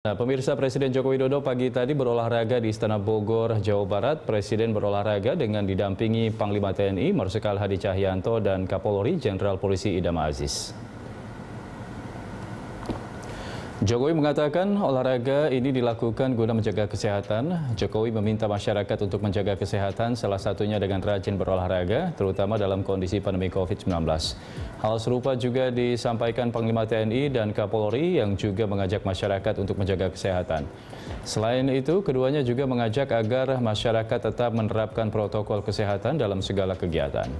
Nah, pemirsa Presiden Joko Widodo pagi tadi berolahraga di Istana Bogor, Jawa Barat. Presiden berolahraga dengan didampingi Panglima TNI Marsikal Hadi Cahyanto dan Kapolri Jenderal Polisi Idam Aziz. Jokowi mengatakan olahraga ini dilakukan guna menjaga kesehatan. Jokowi meminta masyarakat untuk menjaga kesehatan, salah satunya dengan rajin berolahraga, terutama dalam kondisi pandemi COVID-19. Hal serupa juga disampaikan Panglima TNI dan Kapolri yang juga mengajak masyarakat untuk menjaga kesehatan. Selain itu, keduanya juga mengajak agar masyarakat tetap menerapkan protokol kesehatan dalam segala kegiatan.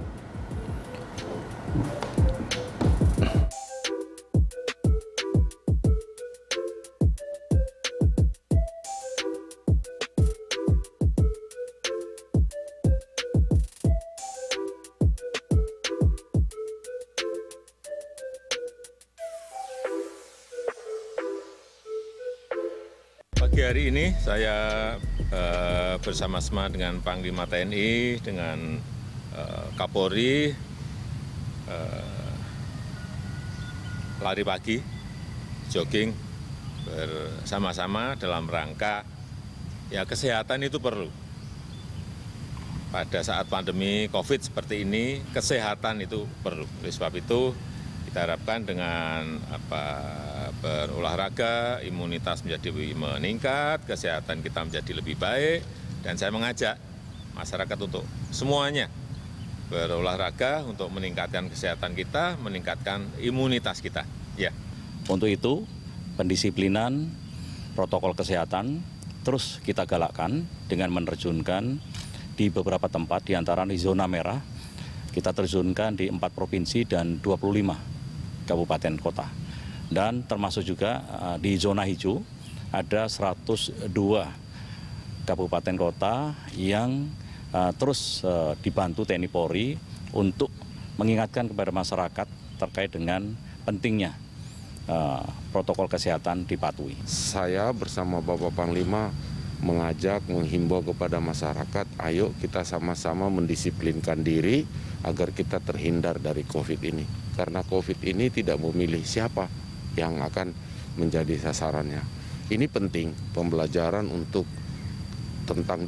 pagi hari ini saya uh, eh, bersama-sama dengan Panglima TNI, dengan uh, Kapolri, uh, lari pagi, jogging bersama-sama dalam rangka ya kesehatan itu perlu. Pada saat pandemi COVID seperti ini, kesehatan itu perlu. Oleh sebab itu, kita harapkan dengan berolahraga imunitas menjadi meningkat kesehatan kita menjadi lebih baik dan saya mengajak masyarakat untuk semuanya berolahraga untuk meningkatkan kesehatan kita meningkatkan imunitas kita ya untuk itu pendisiplinan protokol kesehatan terus kita galakkan dengan menerjunkan di beberapa tempat di antara zona merah kita terjunkan di empat provinsi dan 25 kabupaten kota. Dan termasuk juga eh, di zona hijau ada 102 kabupaten kota yang eh, terus eh, dibantu TNI Polri untuk mengingatkan kepada masyarakat terkait dengan pentingnya protokol kesehatan dipatuhi. Saya bersama Bapak Panglima mengajak, menghimbau kepada masyarakat, ayo kita sama-sama mendisiplinkan diri agar kita terhindar dari COVID ini. Karena COVID ini tidak memilih siapa yang akan menjadi sasarannya. Ini penting pembelajaran untuk tentang